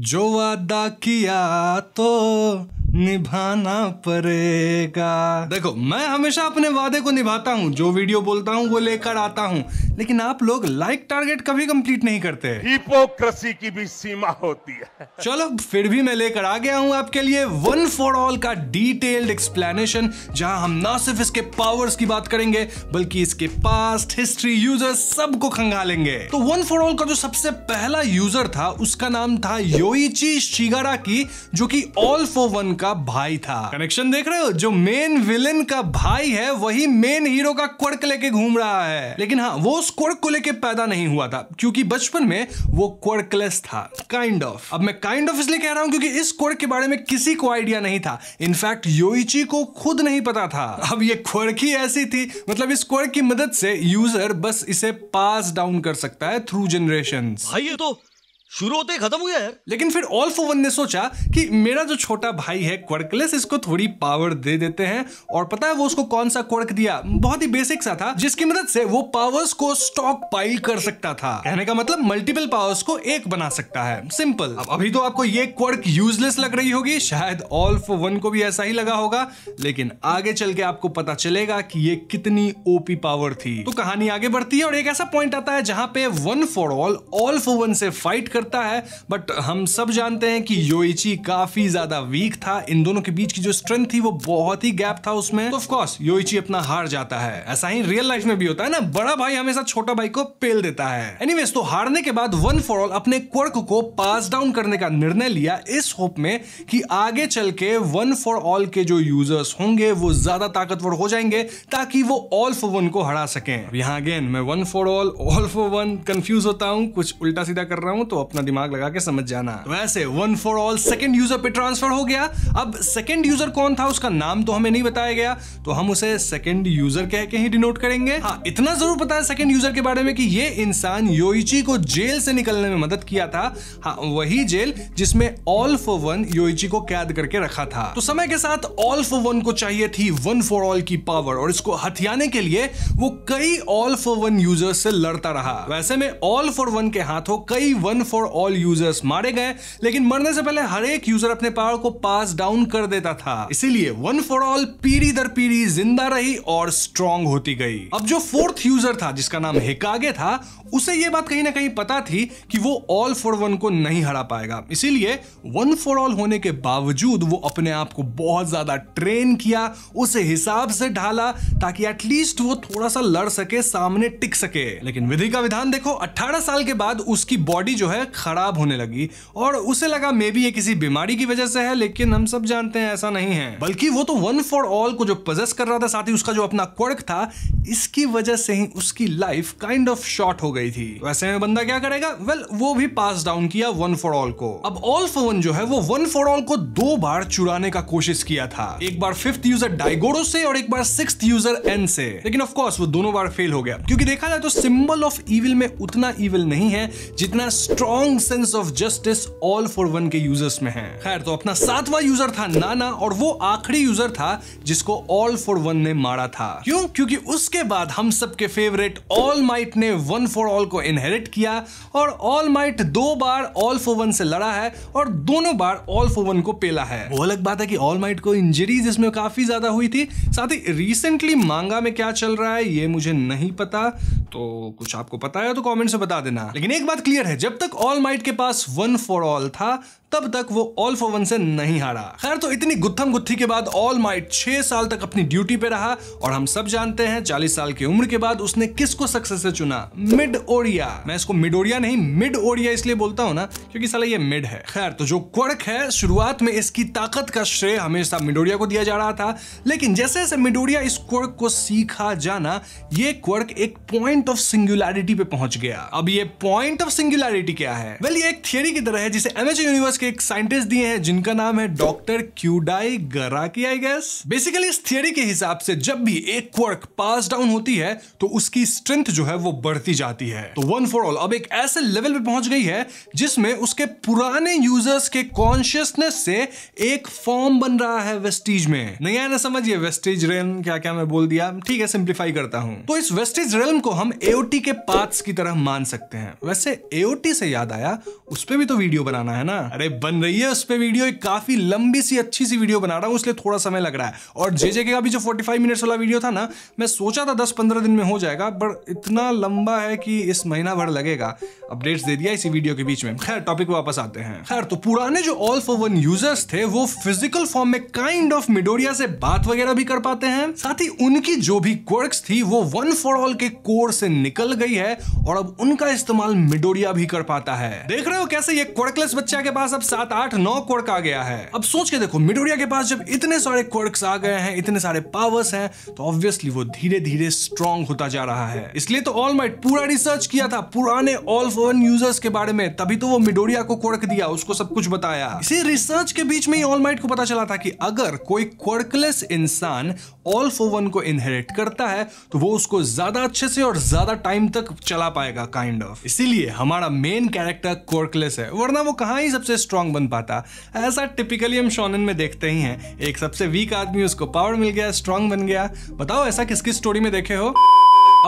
Joa da Kiato. निभाना पड़ेगा देखो मैं हमेशा अपने वादे को निभाता हूँ जो वीडियो बोलता हूँ वो लेकर आता हूँ लेकिन आप लोग लाइक टारगेट कभी कंप्लीट नहीं करते हिपोक्रेसी की भी सीमा होती है चलो फिर भी मैं लेकर आ गया हूँ आपके लिए वन फॉर ऑल का डिटेल्ड एक्सप्लेनेशन जहाँ हम ना सिर्फ इसके पावर्स की बात करेंगे बल्कि इसके पास्ट हिस्ट्री यूजर सबको खंगालेंगे तो वन फॉर ऑल का जो सबसे पहला यूजर था उसका नाम था योईची शिगारा की जो की ऑल फॉर वन का भाई था कनेक्शन देख रहे हो जो मेन विलन का भाई है वही मेन हीरो का क्वर्क लेके घूम रहा है लेकिन हाँ वो उस क्वर्क को लेके पैदा नहीं हुआ था क्योंकि बचपन में वो क्वर्कलेस था काइंड kind ऑफ of. अब मैं काइंड kind ऑफ of इसलिए कह रहा हूँ क्योंकि इस क्वर्क के बारे में किसी को आइडिया नहीं था इनफैक्ट योइची को खुद नहीं पता था अब ये क्वर्क ही ऐसी थी मतलब इस क्वर्क की मदद से यूजर बस इसे पास डाउन कर सकता है थ्रू जनरेशन भाई ये तो शुरू होते ही खत्म हो गया यार लेकिन फिर ऑल फॉर वन ने सोचा कि मेरा जो छोटा भाई है क्वर्कलेस इसको थोड़ी पावर दे देते हैं और पता है वो उसको कौन सा क्वर्क दिया बहुत ही बेसिक सा था जिसकी मदद से वो पावर्स को स्टॉक पाइल कर सकता था कहने का मतलब मल्टीपल पावर्स को एक बना सकता है सिंपल अब अभी तो आपको ये क्वर्क यूजलेस लग रही होगी शायद ऑल फॉर वन को भी ऐसा ही लगा होगा लेकिन आगे चल के आपको पता चलेगा कि ये कितनी ओपी पावर थी तो कहानी आगे बढ़ती है और एक ऐसा पॉइंट आता है जहां पे One for All All for One से फाइट करता है बट हम सब जानते हैं कि योइची काफी ज्यादा वीक था इन दोनों के बीच की जो स्ट्रेंथ थी वो बहुत ही गैप था उसमें तो ऑफकोर्स योइची अपना हार जाता है ऐसा ही रियल लाइफ में भी होता है ना बड़ा भाई हमेशा छोटा भाई को पेल देता है एनीवेज तो हारने के बाद वन फॉर ऑल अपने क्वर्क को पास डाउन करने का निर्णय लिया इस होप में कि आगे चल के वन फॉर ऑल के जो यूजर्स होंगे वो ज्यादा ताकतवर हो जाएंगे ताकि वो ऑल फॉर वन को हरा सकें यहाँ अगेन मैं One for All All for One confuse होता हूँ कुछ उल्टा सीधा कर रहा हूँ तो अपना दिमाग लगा के समझ जाना वैसे One for All second user पे ट्रांसफर हो गया अब सेकेंड यूजर कौन था उसका नाम तो हमें नहीं बताया गया तो हम उसे सेकेंड यूजर कह के ही डिनोट करेंगे हाँ इतना जरूर पता है सेकेंड यूजर के बारे में कि ये इंसान योइची को जेल से निकलने में मदद किया था हाँ वही जेल जिसमें ऑल फॉर वन योइची को कैद करके रखा था तो समय के साथ ऑल फॉर वन को चाहिए थी वन फॉर ऑल की पावर और इसको हथियाने के लिए वो कई ऑल फॉर वन यूजर्स से लड़ता रहा वैसे में ऑल फॉर वन के हाथों कई One For For All users मारे गए लेकिन मरने से पहले हर एक यूजर अपने पावर को पास डाउन कर देता था इसीलिए वन फॉर ऑल पीढ़ी दर पीढ़ी जिंदा रही और स्ट्रॉन्ग होती गई अब जो फोर्थ यूजर था जिसका नाम हेकागे था उसे ये बात कहीं ना कहीं पता थी कि वो ऑल फॉर वन को नहीं हरा पाएगा इसीलिए वन फॉर ऑल होने के बावजूद वो अपने आप को बहुत ज्यादा ट्रेन किया उस हिसाब से ढाला ताकि एटलीस्ट वो थोड़ा सा लड़ सके सामने टिक सके लेकिन विधि का विधान देखो 18 साल के बाद उसकी बॉडी जो है अचानक खराब होने लगी और उसे लगा मे बी ये किसी बीमारी की वजह से है लेकिन हम सब जानते हैं ऐसा नहीं है बल्कि वो तो वन फॉर ऑल को जो पजेस कर रहा था साथ ही उसका जो अपना क्वर्क था इसकी वजह से ही उसकी लाइफ काइंड ऑफ शॉर्ट हो गई थी वैसे में बंदा क्या करेगा वेल well, वो भी पास डाउन किया वन फॉर ऑल को अब ऑल फॉर वन जो है वो वन फॉर ऑल को दो बार चुराने का कोशिश किया था एक बार फिफ्थ यूजर डाइगोरो से और एक बार सिक्स यूजर एन से लेकिन ऑफ कोर्स वो दोनों बार फेल हो गया क्योंकि देखा जाए तो सिंबल ऑफ इविल में उतना इविल नहीं है जितना strong strong sense of justice All for one के यूजर्स में है खैर तो अपना सातवां यूजर था नाना और वो आखिरी यूजर था जिसको ऑल फॉर वन ने मारा था क्यों क्योंकि उसके बाद हम सबके फेवरेट ऑल माइट ने वन फॉर ऑल को इनहेरिट किया और ऑल माइट दो बार ऑल फॉर वन से लड़ा है और दोनों बार ऑल फॉर वन को पेला है वो अलग बात है कि ऑल माइट को इंजरीज इसमें काफी ज्यादा हुई थी साथ ही रिसेंटली मांगा में क्या चल रहा है ये मुझे नहीं पता तो कुछ आपको पता है तो कमेंट से बता देना लेकिन एक बात क्लियर है जब तक ऑल माइट के पास वन फॉर ऑल था तब तक वो ऑल फॉर वन से नहीं हारा खैर तो इतनी गुत्थम गुत्थी के बाद ऑल माइट छह साल तक अपनी ड्यूटी पे रहा और हम सब जानते हैं चालीस साल की उम्र के बाद उसने किसको सक्सेस से चुना मिड ओरिया मैं इसको मिड ओरिया नहीं मिड ओरिया इसलिए बोलता हूँ ना क्योंकि साला ये मिड है खैर तो जो क्वर्क है शुरुआत में इसकी ताकत का श्रेय हमेशा मिडोरिया को दिया जा रहा था लेकिन जैसे जैसे मिडोरिया इस क्वर्क को सीखा जाना ये क्वर्क एक पॉइंट ऑफ सिंगुलरिटी पे पहुंच गया अब ये पॉइंट ऑफ सिंगुलरिटी क्या है वेल well, ये एक थियरी की तरह है जिसे एमएच यूनिवर्स के एक साइंटिस्ट दिए हैं जिनका नाम है doctor Kyudai Garaki I guess basically इस थियरी के हिसाब से जब भी एक क्वर्क पास डाउन होती है तो उसकी स्ट्रेंथ जो है वो बढ़ती जाती है तो वन फॉर ऑल अब एक ऐसे लेवल पे पहुंच गई है जिसमें उसके पुराने यूजर्स के कॉन्शियसनेस से एक फॉर्म बन रहा है वेस्टिज में नहीं आया ना समझिए वेस्टिज रेलम क्या क्या मैं बोल दिया ठीक है सिंप्लीफाई करता हूँ तो इस वेस्टिज रेलम को हम एओटी के पार्ट्स की तरह मान सकते हैं वैसे एओटी से याद आया उस पर भी तो वीडियो बनाना है ना अरे बन रही है उस पर वीडियो एक काफी लंबी सी अच्छी सी वीडियो बना रहा हूँ इसलिए थोड़ा समय लग रहा है और जे जे का भी जो फोर्टी फाइव मिनट्स वाला वीडियो था ना मैं सोचा था दस पंद्रह दिन में हो जाएगा बट इतना लंबा है कि इस महीना भर लगेगा अपडेट्स दे दिया इसी वीडियो के बीच में खैर टॉपिक वापस आते हैं खैर तो पुराने जो ऑल फॉर वन यूजर्स थे वो फिजिकल फॉर्म में काइंड ऑफ मिडोरिया से बात वगैरह भी कर पाते हैं साथ ही उनकी जो भी क्वर्क्स थी वो वन फॉर ऑल के कोर से निकल गई है और अब उनका इस्तेमाल मिडोरिया भी कर पाता जाता है देख रहे हो कैसे ये क्वर्कलेस बच्चा के पास अब सात आठ नौ क्वर्क आ गया है अब सोच के देखो मिडोरिया के पास जब इतने सारे क्वर्क्स आ गए हैं इतने सारे पावर्स हैं तो ऑब्वियसली वो धीरे धीरे स्ट्रॉन्ग होता जा रहा है इसलिए तो ऑल माइट पूरा रिसर्च किया था पुराने ऑल फोन यूजर्स के बारे में तभी तो वो मिडोरिया को क्वर्क दिया उसको सब कुछ बताया इसी रिसर्च के बीच में ही ऑल माइट को पता चला था कि अगर कोई क्वर्कलेस इंसान ऑल फॉर वन को इनहेरिट करता है तो वो उसको ज्यादा अच्छे से और ज्यादा टाइम तक चला पाएगा काइंड ऑफ इसीलिए हमारा मेन कैरेक्टर कोर्कलेस है वरना वो कहाँ ही सबसे स्ट्रांग बन पाता ऐसा टिपिकली हम शॉनन में देखते ही हैं एक सबसे वीक आदमी उसको पावर मिल गया स्ट्रांग बन गया बताओ ऐसा किसकी स्टोरी में देखे हो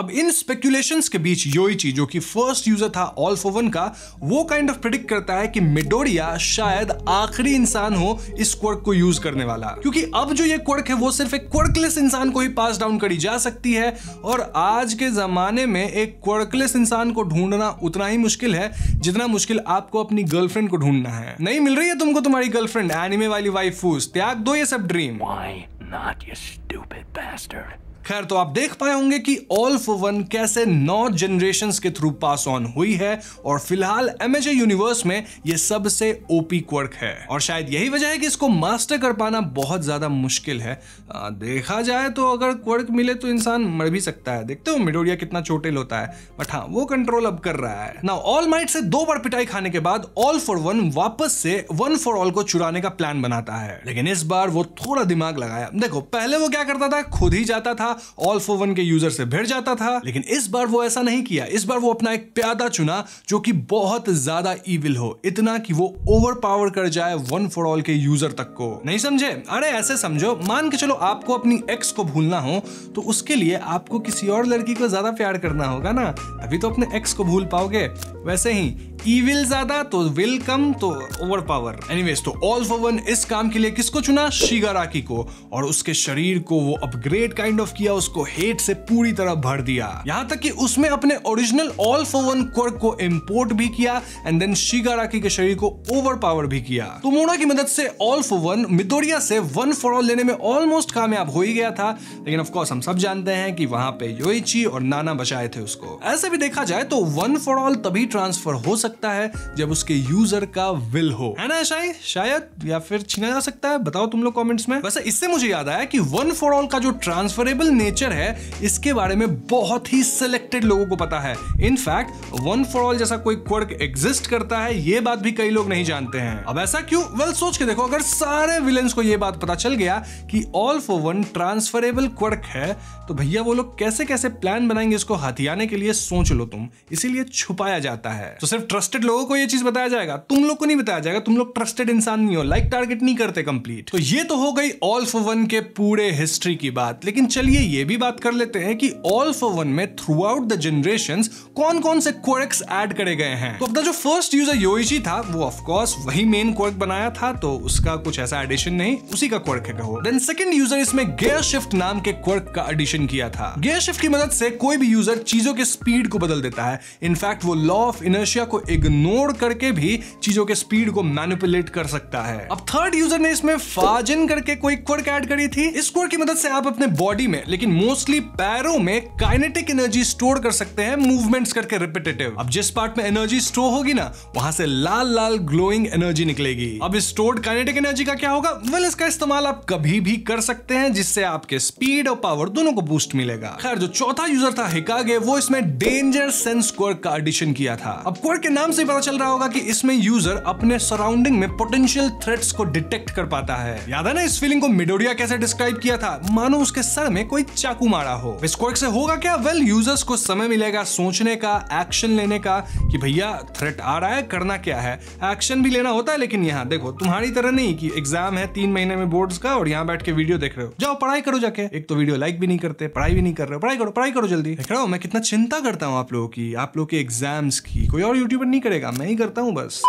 अब इन स्पेकुलेशंस के बीच योइची जो कि फर्स्ट यूजर था ऑल फॉर वन का वो काइंड ऑफ प्रिडिक्ट करता है कि मिडोरिया शायद आखिरी इंसान हो इस क्वर्क को यूज करने वाला क्योंकि अब जो ये क्वर्क है वो सिर्फ एक क्वर्कलेस इंसान को ही पास डाउन करी जा सकती है और आज के जमाने में एक क्वर्कलेस इंसान को ढूंढना उतना ही मुश्किल है जितना मुश्किल आपको अपनी गर्लफ्रेंड को ढूंढना है नहीं मिल रही है तुमको तुम्हारी गर्लफ्रेंड एनिमे वाली वाइफ त्याग दो ये सब dream Why not, you stupid bastard? खैर तो आप देख पाए होंगे कि ऑल फॉर वन कैसे नौ जनरेशन के थ्रू पास ऑन हुई है और फिलहाल एमएजे यूनिवर्स में ये सबसे ओपी क्वर्क है और शायद यही वजह है कि इसको मास्टर कर पाना बहुत ज्यादा मुश्किल है आ, देखा जाए तो अगर क्वर्क मिले तो इंसान मर भी सकता है देखते हो मिडोरिया कितना चोटिल होता है बट हाँ वो कंट्रोल अब कर रहा है ना ऑल माइट से दो बार पिटाई खाने के बाद ऑल फॉर वन वापस से वन फॉर ऑल को चुराने का प्लान बनाता है लेकिन इस बार वो थोड़ा दिमाग लगाया देखो पहले वो क्या करता था खुद ही जाता था ऑल फॉर वन के यूजर से भिड़ जाता था लेकिन इस बार वो ऐसा नहीं किया इस बार वो अपना एक प्यादा चुना जो कि बहुत ज्यादा इविल हो इतना कि वो ओवर पावर कर जाए वन फॉर ऑल के यूजर तक को नहीं समझे अरे ऐसे समझो मान के चलो आपको अपनी एक्स को भूलना हो तो उसके लिए आपको किसी और लड़की को ज्यादा प्यार करना होगा ना अभी तो अपने एक्स को भूल पाओगे वैसे ही ईविल ज्यादा तो will come to over power anyways तो ऑल फॉर वन इस काम के लिए किसको चुना शिगाराकी को और उसके शरीर को वो अपग्रेड काइंड ऑफ किया उसको हेट से पूरी तरह भर दिया यहाँ तक कि उसमें अपने original all for one quirk को इम्पोर्ट भी किया एंड देन शिगाराकी के शरीर को ओवर पावर भी किया तो मोना की मदद से ऑल फॉर वन मिदोरिया से वन फॉर ऑल लेने में ऑलमोस्ट कामयाब हो ही गया था लेकिन ऑफकोर्स हम सब जानते हैं कि वहां पे योची और नाना बचाए थे उसको ऐसे भी देखा जाए तो वन फॉर ऑल तभी ट्रांसफर हो सकता सकता है जब उसके यूजर का विल हो है ना शाही शायद या फिर छीना जा सकता है बताओ तुम लोग कॉमेंट्स में वैसे इससे मुझे याद आया कि वन फॉर ऑल का जो ट्रांसफरेबल नेचर है इसके बारे में बहुत ही सिलेक्टेड लोगों को पता है इनफैक्ट वन फॉर ऑल जैसा कोई क्वर्क एग्जिस्ट करता है ये बात भी कई लोग नहीं जानते हैं अब ऐसा क्यों वेल well, सोच के देखो अगर सारे विलेंस को ये बात पता चल गया कि all for one transferable quirk है तो भैया वो लोग कैसे कैसे प्लान बनाएंगे इसको हथियाने के लिए सोच लो तुम इसीलिए छुपाया जाता है तो सिर्फ ट्रस्टेड लोगों को ये चीज बताया जाएगा तुम लोग को नहीं बताया जाएगा तुम लोग ट्रस्टेड इंसान नहीं हो लाइक टारगेट नहीं करते कंप्लीट तो ये तो हो गई ऑल फॉर वन के पूरे हिस्ट्री की बात लेकिन चलिए ये भी बात कर लेते हैं कि ऑल फॉर वन में थ्रू आउट द जनरेशन कौन कौन से कोरेक्स एड करे गए हैं तो अपना जो फर्स्ट यूजर योजी था वो ऑफकोर्स वही मेन क्वर्क बनाया था तो उसका कुछ ऐसा एडिशन नहीं उसी का क्वर्क है देन सेकंड यूजर इसमें गेयर शिफ्ट नाम के क्वर्क का एडिशन किया था गेयर शिफ्ट की मदद से कोई भी यूजर चीजों के स्पीड को बदल देता है इनफैक्ट वो लॉ ऑफ इनर्शिया को इग्नोर करके भी चीजों के स्पीड को मैनिपुलेट कर सकता है अब थर्ड यूजर ने इसमें फाजिन करके कोई क्वर्क ऐड करी थी इस क्वर्क की मदद से आप अपने बॉडी में लेकिन मोस्टली पैरों में काइनेटिक एनर्जी स्टोर कर सकते हैं मूवमेंट्स करके रिपीटेटिव अब जिस पार्ट में एनर्जी स्टोर होगी ना वहां से लाल लाल ग्लोइंग एनर्जी निकलेगी अब स्टोर्ड काइनेटिक एनर्जी का क्या होगा वेल इसका इस्तेमाल आप कभी भी कर सकते हैं जिससे आपके स्पीड और पावर दोनों को बूस्ट मिलेगा खैर जो चौथा यूजर था हिकागे वो इसमें डेंजर सेंस क्वर्क का एडिशन किया था अब क्वर्क के नाम से पता चल रहा होगा कि इसमें यूजर अपने सराउंडिंग में पोटेंशियल थ्रेट्स को डिटेक्ट कर पाता है याद है ना इस फीलिंग को मिडोरिया कैसे डिस्क्राइब किया था मानो उसके सर में कोई चाकू मारा हो इस क्वर्क से होगा क्या वेल well, यूजर्स को समय मिलेगा सोचने का एक्शन लेने का कि भैया थ्रेट आ रहा है करना क्या है एक्शन भी लेना होता है लेकिन यहाँ देखो तुम्हारी तरह नहीं की एग्जाम है तीन महीने में बोर्ड का और यहाँ बैठ के वीडियो देख रहे हो जाओ पढ़ाई करो जाके एक तो वीडियो लाइक भी नहीं करते पढ़ाई भी नहीं कर रहे हो पढ़ाई करो पढ़ाई करो जल्दी देख रहा हूँ मैं कितना चिंता करता हूँ आप लोगों की आप लोगों के एग्जाम्स की कोई और यूट्यूब पर नहीं करेगा मैं ही करता हूँ बस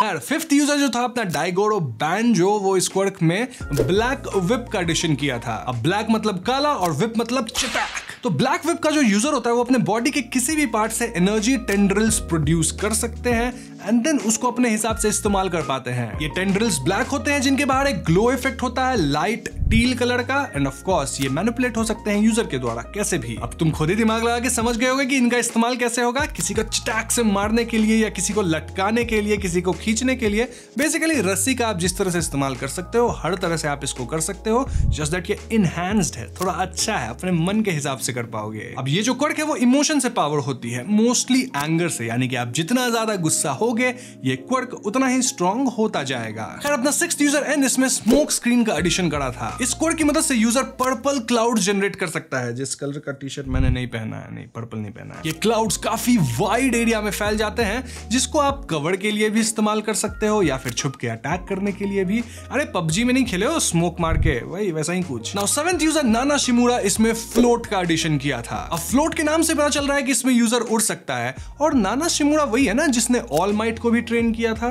खैर फिफ्थ यूजर जो था अपना डाइगोरो बैन जो वो वर्क में ब्लैक विप का एडिशन किया था अब ब्लैक मतलब काला और विप मतलब चिपैक तो ब्लैक विप का जो यूजर होता है वो अपने बॉडी के किसी भी पार्ट से एनर्जी टेंड्रल्स प्रोड्यूस कर सकते हैं एंड देन उसको अपने हिसाब से इस्तेमाल कर पाते हैं ये टेंड्रिल्स ब्लैक होते हैं जिनके बाहर एक ग्लो इफेक्ट होता है लाइट टील कलर का एंड ऑफ कोर्स ये मैनिपुलेट हो सकते हैं यूजर के द्वारा कैसे भी अब तुम खुद ही दिमाग लगा के समझ गए होगे कि इनका इस्तेमाल कैसे होगा किसी को चटाक से मारने के लिए या किसी को लटकाने के लिए किसी को खींचने के लिए बेसिकली रस्सी का आप जिस तरह से इस्तेमाल कर सकते हो हर तरह से आप इसको कर सकते हो जस्ट दैट ये इनहेंस्ड है थोड़ा अच्छा है अपने मन के हिसाब से कर पाओगे अब ये जो कड़क है वो इमोशन से पावर होती है मोस्टली एंगर से यानी कि आप जितना ज्यादा गुस्सा हो रहोगे ये क्वर्क उतना ही स्ट्रॉन्ग होता जाएगा खैर अपना सिक्स यूजर एन इसमें स्मोक स्क्रीन का एडिशन करा था इस क्वर्क की मदद से यूजर पर्पल क्लाउड जनरेट कर सकता है जिस कलर का टी शर्ट मैंने नहीं पहना है नहीं पर्पल नहीं पहना है ये क्लाउड काफी वाइड एरिया में फैल जाते हैं जिसको आप कवर के लिए भी इस्तेमाल कर सकते हो या फिर छुप के अटैक करने के लिए भी अरे पबजी में नहीं खेले हो स्मोक मार के वही वैसा ही कुछ नाउ सेवेंथ यूजर नाना शिमुरा इसमें फ्लोट का एडिशन किया था अब फ्लोट के नाम से पता चल रहा है कि इसमें यूजर उड़ सकता है और नाना शिमुरा वही है ना जिसने ऑल डायनामाइट को भी ट्रेन किया था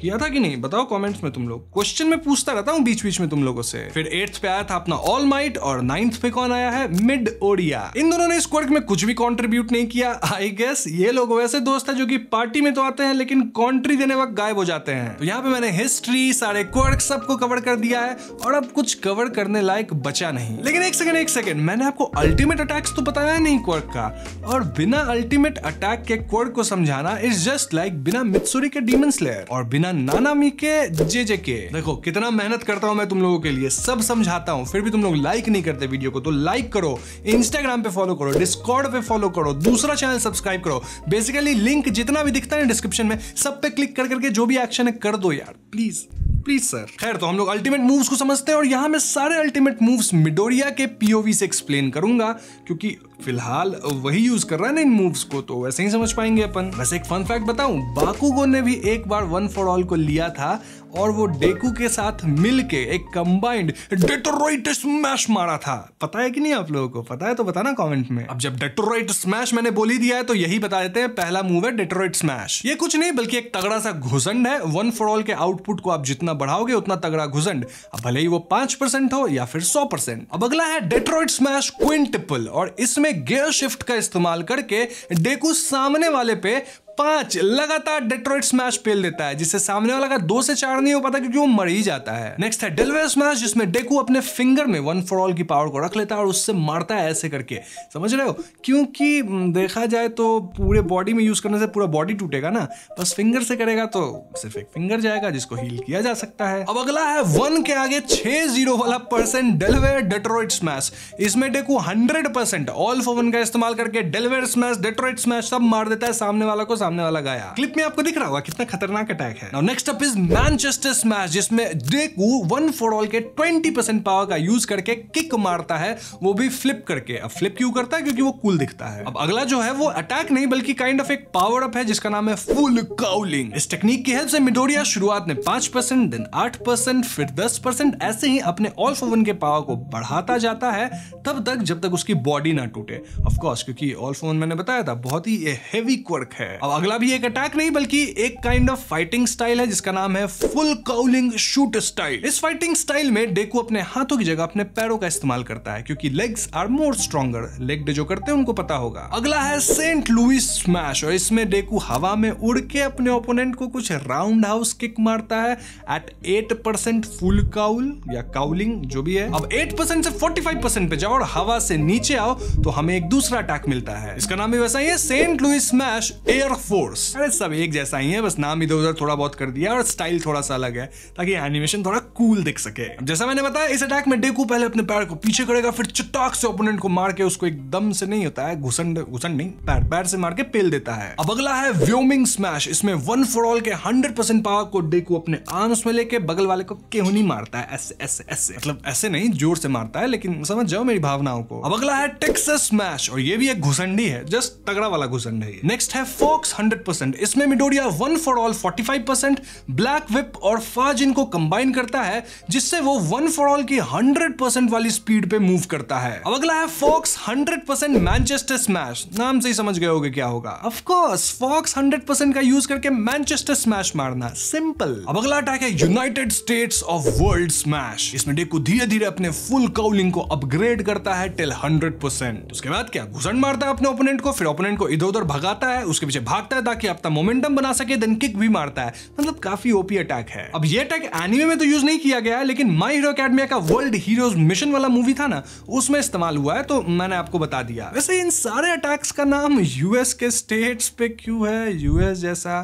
किया था कि नहीं बताओ कमेंट्स में तुम लोग क्वेश्चन में पूछता रहता हूँ बीच बीच में तुम लोगों से फिर एट्थ पे आया था अपना ऑल माइट और नाइन्थ पे कौन आया है मिड ओडिया इन दोनों ने इस क्वर्क में कुछ भी कॉन्ट्रीब्यूट नहीं किया आई गेस ये लोग वैसे दोस्त है जो की पार्टी में तो आते हैं लेकिन कॉन्ट्री देने वक्त गायब हो जाते हैं तो यहाँ पे मैंने हिस्ट्री सारे क्वर्क सबको कवर कर दिया है और अब कुछ कवर करने लायक बचा नहीं लेकिन एक सेकेंड एक सेकेंड मैंने आपको अल्टीमेट अटैक्स तो बताया नहीं क्वर्क का और बिना अल्टीमेट अटैक के क्वर्क को समझाना इज जस्ट लाइक बिना मित्सुरी के डीमन स्लेयर और बिना बिना नाना मी के जे जे के देखो कितना मेहनत करता हूं मैं तुम लोगों के लिए सब समझाता हूं फिर भी तुम लोग लाइक नहीं करते वीडियो को तो लाइक करो इंस्टाग्राम पे फॉलो करो डिस्कॉर्ड पे फॉलो करो दूसरा चैनल सब्सक्राइब करो बेसिकली लिंक जितना भी दिखता है डिस्क्रिप्शन में सब पे क्लिक कर करके जो भी एक्शन है कर दो यार प्लीज प्लीज सर खैर तो हम लोग अल्टीमेट मूव्स को समझते हैं और यहां मैं सारे अल्टीमेट मूव्स मिडोरिया के पीओवी से एक्सप्लेन करूंगा क्योंकि फिलहाल वही यूज कर रहा है ना इन मूव्स को तो वैसे ही समझ पाएंगे अपन वैसे एक फन फैक्ट बताऊं बाकुगो ने भी एक बार वन फॉर ऑल को लिया था और वो डेकू के साथ मिलके एक कंबाइंड डेटोराइट स्मैश मारा था पता है कि नहीं आप लोगों को पता है तो बताना कमेंट में अब जब डेटोराइट स्मैश मैंने बोली दिया है तो यही बता देते हैं पहला मूव है डेटोराइट स्मैश ये कुछ नहीं बल्कि एक तगड़ा सा घुसंड है वन फॉर ऑल के आउटपुट को आप जितना बढ़ाओगे उतना तगड़ा घुसंड अब भले ही वो पांच परसेंट हो या फिर सौ परसेंट अब अगला है डेटोराइट स्मैश क्विंटिपल और इसमें गियर शिफ्ट का इस्तेमाल करके डेकू सामने वाले पे पांच लगातार डेट्रोइट स्मैश पेल देता है जिससे सामने वाला का दो से चार नहीं हो पाता क्योंकि वो मर ही जाता है नेक्स्ट है डेलवे स्मैश जिसमें डेकू अपने फिंगर में वन फॉर ऑल की पावर को रख लेता है और उससे मारता है ऐसे करके समझ रहे हो क्योंकि हम्म, देखा जाए तो पूरे बॉडी में यूज करने से पूरा बॉडी टूटेगा ना बस फिंगर से करेगा तो सिर्फ एक फिंगर जाएगा जिसको हील किया जा सकता है अब अगला है वन के आगे छह जीरो वाला परसेंट डेलवेयर डेट्रोइट स्मैश इसमें Deku hundred percent all for one का इस्तेमाल करके डेलवेयर स्मैश डेट्रोइट स्मैश सब मार देता है सामने वाला को सामने वाला गाया क्लिप में आपको दिख रहा होगा कितना खतरनाक अटैक है next up is Manchester smash जिसमें डेकू वन फॉर ऑल के 20% पावर का यूज करके किक मारता है वो भी फ्लिप करके अब फ्लिप क्यों करता है क्योंकि वो कूल दिखता है अब अगला जो है वो अटैक नहीं बल्कि काइंड ऑफ एक पावर अप है जिसका नाम है फुल काउलिंग इस टेक्निक की हेल्प से मिडोरिया शुरुआत में पांच परसेंट देन आठ परसेंट फिर दस परसेंट ऐसे ही अपने ऑल फॉर वन के पावर को बढ़ाता जाता है तब तक जब तक उसकी बॉडी ना टूटे ऑफकोर्स क्योंकि ऑल फॉर वन मैंने बताया था बहुत ही हेवी क्वर्क है अब अगला भी एक अटैक नहीं बल्कि एक काइंड ऑफ फाइटिंग स्टाइल है जिसका नाम है फुल काउलिंग शूट स्टाइल इस फाइटिंग स्टाइल में डेकू अपने हाथों की जगह अपने पैरों का इस्तेमाल करता है क्योंकि legs are more stronger leg day जो करते हैं उनको पता होगा अगला है सेंट लुइस स्मैश और इसमें डेकू हवा में उड़ के अपने ओपोनेंट को कुछ राउंड हाउस किक मारता है eight eight percent full cowl या काउलिंग जो भी है अब एट परसेंट से फोर्टी फाइव परसेंट पे जाओ और हवा से नीचे आओ तो हमें एक दूसरा अटैक मिलता है इसका नाम भी वैसा ही है Saint Louis smash air force अरे सब एक जैसा ही है बस नाम इधर उधर थोड़ा बहुत कर दिया और स्टाइल थोड़ा सा अलग है ताकि एनिमेशन थोड़ा कूल दिख सके जैसा मैंने बताया इस अटैक में डेकू पहले अपने पैर को पीछे करेगा फिर चटाक से ओपोनेंट को मार के उसको एकदम से नहीं होता है घुसन घुसन नहीं पैर पैर से मार के पेल देता है अब अगला है व्योमिंग स्मैश इसमें वन फॉर ऑल के हंड्रेड परसेंट पावर को डेकू अपने आर्म्स में लेके बगल वाले को क्यों नहीं मारता है ऐसे ऐसे ऐसे मतलब ऐसे नहीं जोर से मारता है लेकिन समझ जाओ मेरी भावनाओं को अब अगला है टेक्स स्मैश और ये भी एक घुसंडी है जस्ट तगड़ा वाला घुसंड है नेक्स्ट है फोक्स 100% इसमें Midoriya one for all 45% five percent black whip और फाज इनको कंबाइन करता है जिससे वो वन फॉर ऑल की 100% वाली स्पीड पे मूव करता है अब अगला है फॉक्स 100% परसेंट मैनचेस्टर स्मैश नाम से ही समझ गए होगे क्या होगा ऑफकोर्स फॉक्स हंड्रेड परसेंट का यूज करके मैनचेस्टर स्मैश मारना सिंपल अब अगला अटैक है United States of world smash इसमें डेकू धीरे धीरे अपने फुल काउलिंग को अपग्रेड करता है टिल हंड्रेड परसेंट उसके बाद क्या घुसन मारता है अपने ओपोनेंट को फिर ओपोनेंट को इधर उधर भगाता है उसके पीछे भाग मारता है ताकि अपना मोमेंटम बना सके देन किक भी मारता है मतलब काफी ओपी अटैक है अब ये अटैक एनिमे में तो यूज नहीं किया गया है लेकिन माई हीरो अकेडमिया का वर्ल्ड हीरोज मिशन वाला मूवी था ना उसमें इस्तेमाल हुआ है तो मैंने आपको बता दिया वैसे इन सारे अटैक्स का नाम यूएस के स्टेट्स पे क्यों है यूएस जैसा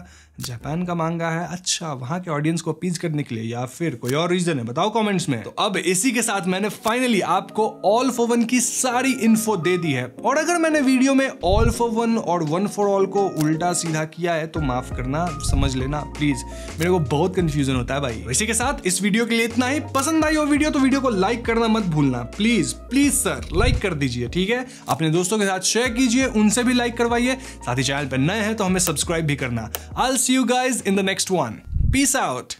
जापान का मांगा है अच्छा वहां के ऑडियंस को अपीज करने के लिए या फिर कोई और रीजन है बताओ कमेंट्स में तो अब इसी के साथ मैंने फाइनली आपको ऑल फॉर वन की सारी इन्फो दे दी है और अगर मैंने वीडियो में ऑल फॉर वन और वन फॉर ऑल को उल्टा सीधा किया है तो माफ करना समझ लेना प्लीज मेरे को बहुत कंफ्यूजन होता है भाई तो इसी के साथ इस वीडियो के लिए इतना ही पसंद आई हो वीडियो तो वीडियो को लाइक करना मत भूलना प्लीज प्लीज सर लाइक कर दीजिए ठीक है अपने दोस्तों के साथ शेयर कीजिए उनसे भी लाइक करवाइए साथ ही चैनल पर नए हैं तो हमें सब्सक्राइब भी करना आलसी see you guys in the next one. Peace out.